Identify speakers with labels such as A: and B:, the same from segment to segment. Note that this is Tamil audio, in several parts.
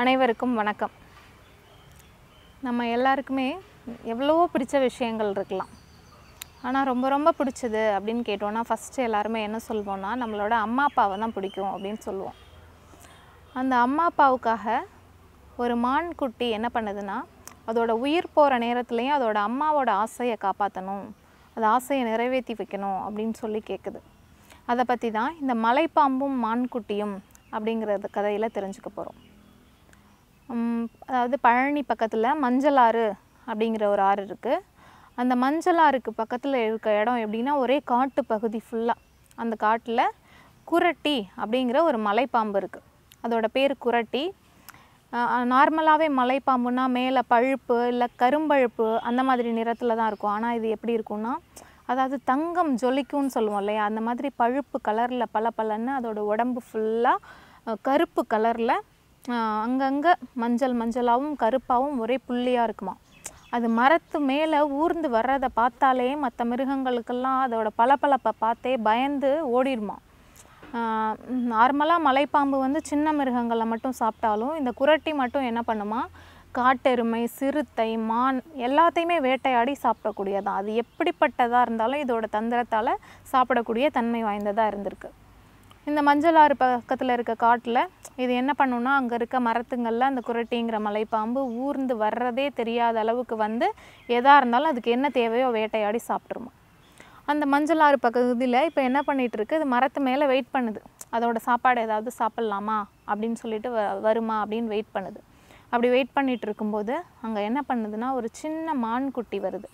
A: அனைவருக்கும் வணக்கம் நம்ம எல்லாருக்குமே எவ்வளவோ பிடிச்ச விஷயங்கள் இருக்கலாம் ஆனால் ரொம்ப ரொம்ப பிடிச்சது அப்படின்னு கேட்டோன்னா ஃபஸ்ட்டு எல்லாருமே என்ன சொல்வோம்னா நம்மளோட அம்மா அப்பாவை தான் பிடிக்கும் அப்படின்னு சொல்லுவோம் அந்த அம்மா அப்பாவுக்காக ஒரு மான் குட்டி என்ன பண்ணுதுன்னா அதோட உயிர் போகிற நேரத்துலையும் அதோட அம்மாவோட ஆசையை காப்பாற்றணும் அது ஆசையை நிறைவேற்றி வைக்கணும் அப்படின்னு சொல்லி கேட்குது அதை பற்றி தான் இந்த மலைப்பாம்பும் மான்குட்டியும் அப்படிங்கிற கதையில் தெரிஞ்சுக்க போகிறோம் அதாவது பழனி பக்கத்தில் மஞ்சள் ஆறு அப்படிங்கிற ஒரு ஆறு இருக்குது அந்த ஆறுக்கு பக்கத்தில் இருக்க இடம் எப்படின்னா ஒரே காட்டு பகுதி ஃபுல்லாக அந்த காட்டில் குரட்டி அப்படிங்கிற ஒரு மலைப்பாம்பு இருக்குது அதோட பேர் குரட்டி நார்மலாகவே மலைப்பாம்புன்னா மேலே பழுப்பு இல்லை கரும்பழுப்பு அந்த மாதிரி நிறத்தில் தான் இருக்கும் ஆனால் இது எப்படி இருக்கும்னா அதாவது தங்கம் ஜொலிக்கும்னு சொல்லுவோம் இல்லையா அந்த மாதிரி பழுப்பு கலரில் பல பலன்னு அதோடய உடம்பு ஃபுல்லாக கருப்பு கலரில் அங்கங்கே மஞ்சள் மஞ்சளாகவும் கருப்பாகவும் ஒரே புள்ளியாக இருக்குமா அது மரத்து மேலே ஊர்ந்து வர்றதை பார்த்தாலே மற்ற மிருகங்களுக்கெல்லாம் அதோட பளபளப்பை பார்த்தே பயந்து ஓடிடுமா நார்மலாக மலைப்பாம்பு வந்து சின்ன மிருகங்களை மட்டும் சாப்பிட்டாலும் இந்த குரட்டி மட்டும் என்ன பண்ணுமா காட்டெருமை சிறுத்தை மான் எல்லாத்தையுமே வேட்டையாடி சாப்பிடக்கூடியதான் அது எப்படிப்பட்டதாக இருந்தாலும் இதோட தந்திரத்தால் சாப்பிடக்கூடிய தன்மை வாய்ந்ததாக இருந்திருக்கு இந்த மஞ்சள் ஆறு பக்கத்தில் இருக்க காட்டில் இது என்ன பண்ணுன்னா அங்கே இருக்க மரத்துங்களில் அந்த குரட்டிங்கிற மலைப்பாம்பு ஊர்ந்து வர்றதே தெரியாத அளவுக்கு வந்து எதாக இருந்தாலும் அதுக்கு என்ன தேவையோ வேட்டையாடி சாப்பிட்ருமா அந்த மஞ்சள் ஆறு பகுதியில் இப்போ என்ன பண்ணிகிட்ருக்கு இது மரத்து மேலே வெயிட் பண்ணுது அதோட சாப்பாடு ஏதாவது சாப்பிட்லாமா அப்படின்னு சொல்லிட்டு வ வருமா அப்படின்னு வெயிட் பண்ணுது அப்படி வெயிட் பண்ணிகிட்டு இருக்கும்போது அங்கே என்ன பண்ணுதுன்னா ஒரு சின்ன மான்குட்டி வருது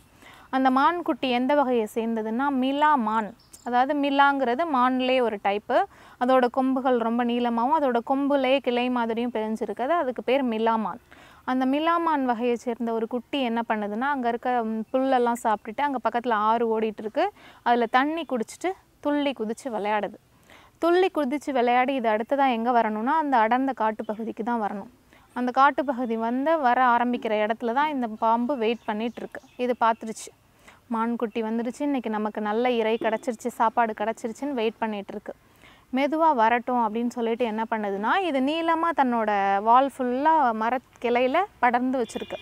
A: அந்த மான்குட்டி எந்த வகையை சேர்ந்ததுன்னா மிலா மான் அதாவது மில்லாங்கிறது மான்லே ஒரு டைப்பு அதோட கொம்புகள் ரொம்ப நீளமாகவும் அதோட கொம்புலே கிளை மாதிரியும் பிரிஞ்சிருக்கிறது அதுக்கு பேர் மில்லாமான் அந்த மில்லாமான் வகையை சேர்ந்த ஒரு குட்டி என்ன பண்ணுதுன்னா அங்கே இருக்க புல்லெல்லாம் சாப்பிட்டுட்டு அங்கே பக்கத்தில் ஆறு ஓடிட்டுருக்கு அதில் தண்ணி குடிச்சிட்டு துள்ளி குதித்து விளையாடுது துள்ளி குதித்து விளையாடி இது தான் எங்கே வரணும்னா அந்த அடர்ந்த காட்டு பகுதிக்கு தான் வரணும் அந்த காட்டு பகுதி வந்து வர ஆரம்பிக்கிற இடத்துல தான் இந்த பாம்பு வெயிட் பண்ணிகிட்ருக்கு இது பார்த்துருச்சு மான்குட்டி வந்துருச்சு இன்றைக்கி நமக்கு நல்ல இறை கிடச்சிருச்சு சாப்பாடு கிடச்சிருச்சின்னு வெயிட் பண்ணிகிட்ருக்கு மெதுவாக வரட்டும் அப்படின்னு சொல்லிட்டு என்ன பண்ணுதுன்னா இது நீளமாக தன்னோட வால் ஃபுல்லாக மர கிளையில் படர்ந்து வச்சுருக்கு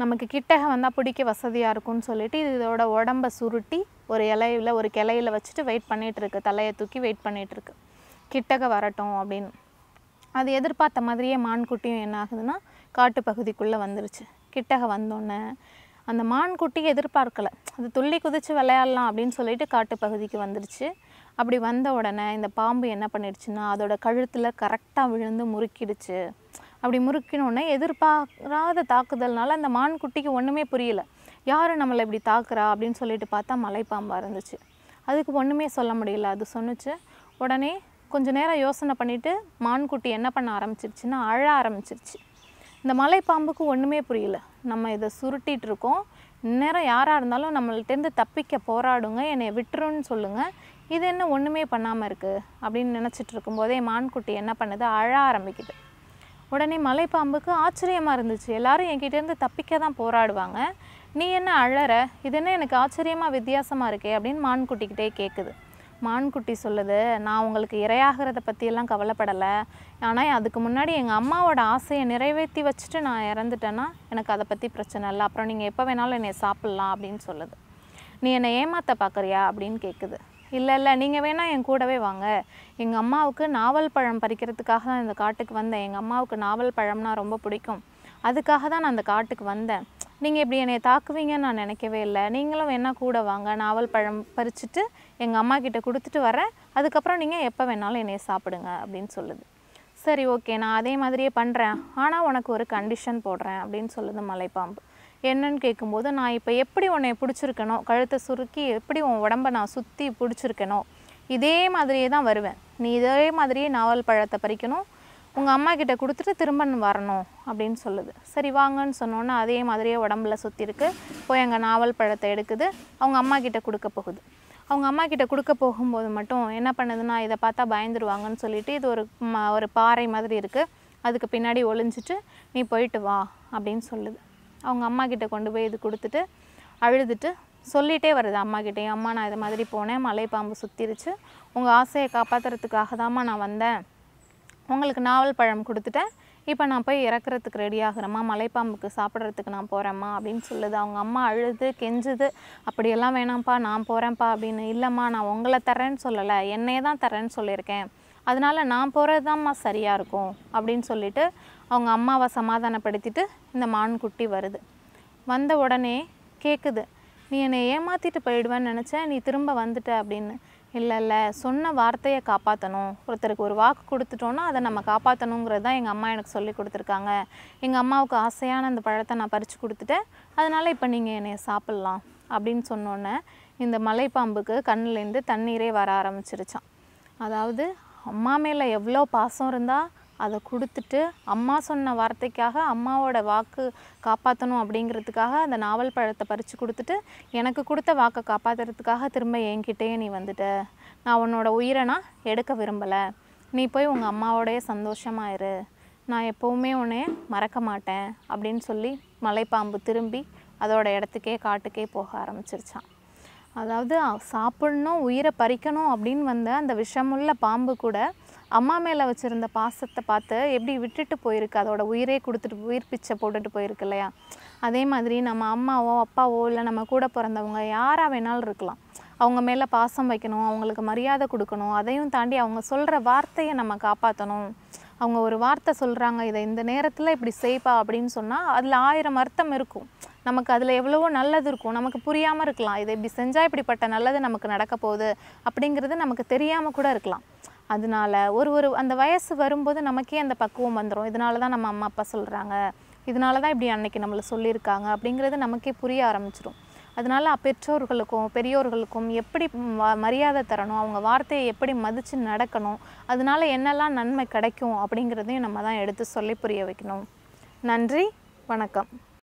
A: நமக்கு கிட்டக வந்தால் பிடிக்க வசதியாக இருக்கும்னு சொல்லிட்டு இதோட உடம்பை சுருட்டி ஒரு இலையில் ஒரு கிளையில் வச்சுட்டு வெயிட் பண்ணிகிட்ருக்கு தலையை தூக்கி வெயிட் பண்ணிகிட்ருக்கு கிட்டக வரட்டும் அப்படின்னு அது எதிர்பார்த்த மாதிரியே மான்குட்டியும் என்ன ஆகுதுன்னா காட்டு பகுதிக்குள்ளே வந்துருச்சு கிட்டக வந்தோன்னே அந்த மான் குட்டி எதிர்பார்க்கலை அது துள்ளி குதித்து விளையாடலாம் அப்படின்னு சொல்லிட்டு காட்டு பகுதிக்கு வந்துடுச்சு அப்படி வந்த உடனே இந்த பாம்பு என்ன பண்ணிடுச்சுன்னா அதோட கழுத்தில் கரெக்டாக விழுந்து முறுக்கிடுச்சு அப்படி முறுக்கினோடனே எதிர்பாராத தாக்குதல்னால அந்த மான் குட்டிக்கு ஒன்றுமே புரியல யார் நம்மளை இப்படி தாக்குறா அப்படின்னு சொல்லிட்டு பார்த்தா மலைப்பாம்பாக இருந்துச்சு அதுக்கு ஒன்றுமே சொல்ல முடியல அது சொன்னிச்சு உடனே கொஞ்சம் நேரம் யோசனை பண்ணிவிட்டு மான்குட்டி என்ன பண்ண ஆரம்பிச்சிருச்சுன்னா அழ ஆரம்பிச்சிருச்சு இந்த மலை பாம்புக்கு ஒன்றுமே புரியல நம்ம இதை சுருட்டிகிட்டு இருக்கோம் இந்நேரம் யாராக இருந்தாலும் நம்மள்ட்டேருந்து தப்பிக்க போராடுங்க என்னை விட்டுருன்னு சொல்லுங்கள் இது என்ன ஒன்றுமே பண்ணாமல் இருக்குது அப்படின்னு நினச்சிட்டு இருக்கும்போதே மான்குட்டி என்ன பண்ணுது அழ ஆரம்பிக்குது உடனே மலைப்பாம்புக்கு ஆச்சரியமாக இருந்துச்சு எல்லோரும் என்கிட்டேருந்து தப்பிக்க தான் போராடுவாங்க நீ என்ன அழற இது என்ன எனக்கு ஆச்சரியமாக வித்தியாசமாக இருக்கே அப்படின்னு மான்குட்டிக்கிட்டே கேட்குது மான்குட்டி சொல்லுது நான் உங்களுக்கு இரையாகிறத பற்றியெல்லாம் கவலைப்படலை ஆனால் அதுக்கு முன்னாடி எங்கள் அம்மாவோட ஆசையை நிறைவேற்றி வச்சுட்டு நான் இறந்துட்டேன்னா எனக்கு அதை பற்றி பிரச்சனை இல்லை அப்புறம் நீங்கள் எப்போ வேணாலும் என்னை சாப்பிட்லாம் அப்படின்னு சொல்லுது நீ என்னை ஏமாற்ற பார்க்குறியா அப்படின்னு கேட்குது இல்லை இல்லை நீங்கள் வேணால் என் கூடவே வாங்க எங்கள் அம்மாவுக்கு நாவல் பழம் பறிக்கிறதுக்காக தான் இந்த காட்டுக்கு வந்தேன் எங்கள் அம்மாவுக்கு நாவல் பழம்னா ரொம்ப பிடிக்கும் அதுக்காக தான் நான் அந்த காட்டுக்கு வந்தேன் நீங்கள் இப்படி என்னை தாக்குவீங்கன்னு நான் நினைக்கவே இல்லை நீங்களும் வேணால் கூட வாங்க நாவல் பழம் பறிச்சுட்டு எங்கள் அம்மா கிட்டே கொடுத்துட்டு வரேன் அதுக்கப்புறம் நீங்கள் எப்போ வேணாலும் என்னையை சாப்பிடுங்க அப்படின்னு சொல்லுது சரி ஓகே நான் அதே மாதிரியே பண்ணுறேன் ஆனால் உனக்கு ஒரு கண்டிஷன் போடுறேன் அப்படின்னு சொல்லுது மலைப்பாம்பு என்னன்னு கேட்கும்போது நான் இப்போ எப்படி உன்னை பிடிச்சிருக்கணும் கழுத்தை சுருக்கி எப்படி உன் உடம்பை நான் சுற்றி பிடிச்சிருக்கணும் இதே மாதிரியே தான் வருவேன் நீ இதே மாதிரியே நாவல் பழத்தை பறிக்கணும் உங்கள் அம்மா கிட்டே கொடுத்துட்டு திரும்ப வரணும் அப்படின்னு சொல்லுது சரி வாங்கன்னு சொன்னோன்னே அதே மாதிரியே உடம்புல சுற்றி இருக்கு போய் அங்கே நாவல் பழத்தை எடுக்குது அவங்க அம்மா கிட்டே கொடுக்க போகுது அவங்க அம்மா கிட்டே கொடுக்க போகும்போது மட்டும் என்ன பண்ணுதுன்னா இதை பார்த்தா பயந்துருவாங்கன்னு சொல்லிட்டு இது ஒரு ஒரு பாறை மாதிரி இருக்குது அதுக்கு பின்னாடி ஒளிஞ்சிட்டு நீ போயிட்டு வா அப்படின்னு சொல்லுது அவங்க அம்மா கிட்டே கொண்டு போய் இது கொடுத்துட்டு அழுதுட்டு சொல்லிகிட்டே வருது அம்மா கிட்டே அம்மா நான் இது மாதிரி போனேன் மலைப்பாம்பு சுற்றிருச்சு உங்கள் ஆசையை காப்பாற்றுறதுக்காக தான்மா நான் வந்தேன் உங்களுக்கு நாவல் பழம் கொடுத்துட்டேன் இப்போ நான் போய் இறக்குறதுக்கு ரெடி ஆகுறேம்மா மலைப்பாம்புக்கு சாப்பிட்றதுக்கு நான் போகிறேம்மா அப்படின்னு சொல்லுது அவங்க அம்மா அழுது கெஞ்சுது அப்படியெல்லாம் வேணாம்ப்பா நான் போகிறேன்ப்பா அப்படின்னு இல்லைம்மா நான் உங்களை தரேன்னு சொல்லலை என்னையே தான் தரேன்னு சொல்லியிருக்கேன் அதனால் நான் போகிறது தான்ம்மா சரியாக இருக்கும் அப்படின்னு சொல்லிவிட்டு அவங்க அம்மாவை சமாதானப்படுத்திட்டு இந்த மான்குட்டி வருது வந்த உடனே கேட்குது நீ என்னை ஏமாற்றிட்டு போயிடுவேன்னு நினச்சேன் நீ திரும்ப வந்துட்ட அப்படின்னு இல்லை இல்லை சொன்ன வார்த்தையை காப்பாற்றணும் ஒருத்தருக்கு ஒரு வாக்கு கொடுத்துட்டோன்னா அதை நம்ம காப்பாற்றணுங்கிறது தான் எங்கள் அம்மா எனக்கு சொல்லி கொடுத்துருக்காங்க எங்கள் அம்மாவுக்கு ஆசையான அந்த பழத்தை நான் பறித்து கொடுத்துட்டேன் அதனால் இப்போ நீங்கள் என்னை சாப்பிட்லாம் அப்படின்னு சொன்னோன்னே இந்த மலைப்பாம்புக்கு கண்ணுலேருந்து தண்ணீரே வர ஆரம்பிச்சிருச்சான் அதாவது அம்மா மேலே எவ்வளோ பாசம் இருந்தால் அதை கொடுத்துட்டு அம்மா சொன்ன வார்த்தைக்காக அம்மாவோட வாக்கு காப்பாற்றணும் அப்படிங்கிறதுக்காக அந்த நாவல் பழத்தை பறித்து கொடுத்துட்டு எனக்கு கொடுத்த வாக்கை காப்பாற்றுறதுக்காக திரும்ப என்கிட்டயே நீ வந்துட்ட நான் உன்னோட உயிரை நான் எடுக்க விரும்பலை நீ போய் உங்கள் அம்மாவோடைய சந்தோஷமாக இரு நான் எப்போவுமே உன்னைய மறக்க மாட்டேன் அப்படின்னு சொல்லி மலைப்பாம்பு திரும்பி அதோட இடத்துக்கே காட்டுக்கே போக ஆரம்பிச்சிருச்சான் அதாவது சாப்பிட்ணும் உயிரை பறிக்கணும் அப்படின்னு வந்த அந்த விஷமுள்ள பாம்பு கூட அம்மா மேலே வச்சுருந்த பாசத்தை பார்த்து எப்படி விட்டுட்டு போயிருக்கு அதோட உயிரே கொடுத்துட்டு உயிர் பிச்சை போட்டுட்டு போயிருக்கு இல்லையா அதே மாதிரி நம்ம அம்மாவோ அப்பாவோ இல்லை நம்ம கூட பிறந்தவங்க யாராக வேணாலும் இருக்கலாம் அவங்க மேலே பாசம் வைக்கணும் அவங்களுக்கு மரியாதை கொடுக்கணும் அதையும் தாண்டி அவங்க சொல்கிற வார்த்தையை நம்ம காப்பாற்றணும் அவங்க ஒரு வார்த்தை சொல்கிறாங்க இதை இந்த நேரத்தில் இப்படி செய்ப்பா அப்படின்னு சொன்னால் அதில் ஆயிரம் அர்த்தம் இருக்கும் நமக்கு அதில் எவ்வளவோ நல்லது இருக்கும் நமக்கு புரியாமல் இருக்கலாம் இதை இப்படி செஞ்சால் இப்படிப்பட்ட நல்லது நமக்கு நடக்க போகுது அப்படிங்கிறது நமக்கு தெரியாமல் கூட இருக்கலாம் அதனால ஒரு ஒரு அந்த வயசு வரும்போது நமக்கே அந்த பக்குவம் வந்துடும் இதனால தான் நம்ம அம்மா அப்பா சொல்கிறாங்க இதனால தான் இப்படி அன்னைக்கு நம்மளை சொல்லியிருக்காங்க அப்படிங்கிறது நமக்கே புரிய ஆரம்பிச்சிடும் அதனால் பெற்றோர்களுக்கும் பெரியோர்களுக்கும் எப்படி மரியாதை தரணும் அவங்க வார்த்தையை எப்படி மதித்து நடக்கணும் அதனால் என்னெல்லாம் நன்மை கிடைக்கும் அப்படிங்கிறதையும் நம்ம தான் எடுத்து சொல்லி புரிய வைக்கணும் நன்றி வணக்கம்